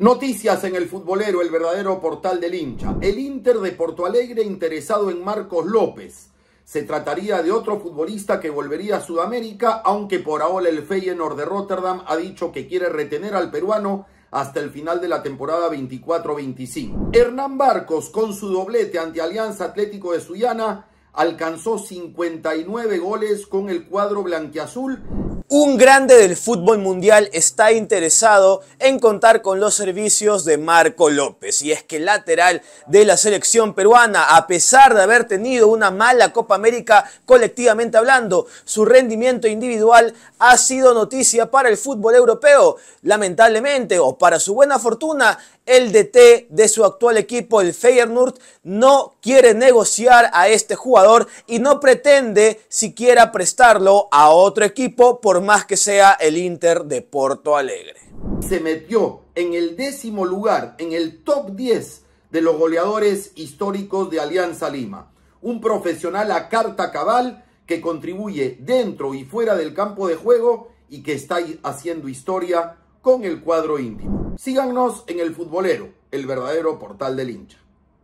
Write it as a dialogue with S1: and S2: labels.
S1: Noticias en el futbolero, el verdadero portal del hincha. El Inter de Porto Alegre interesado en Marcos López. Se trataría de otro futbolista que volvería a Sudamérica, aunque por ahora el Feyenoord de Rotterdam ha dicho que quiere retener al peruano hasta el final de la temporada 24-25. Hernán Barcos, con su doblete ante Alianza Atlético de Suyana alcanzó 59 goles con el cuadro blanquiazul
S2: un grande del fútbol mundial está interesado en contar con los servicios de Marco López y es que lateral de la selección peruana, a pesar de haber tenido una mala Copa América colectivamente hablando, su rendimiento individual ha sido noticia para el fútbol europeo. Lamentablemente o para su buena fortuna, el DT de su actual equipo, el Feyenoord, no quiere negociar a este jugador y no pretende siquiera prestarlo a otro equipo por más que sea el Inter de Porto Alegre. Se metió en el
S1: décimo lugar, en el top 10 de los goleadores históricos de Alianza Lima. Un profesional a carta cabal que contribuye dentro y fuera del campo de juego y que está haciendo historia con el cuadro íntimo. Síganos en el futbolero, el verdadero portal del hincha.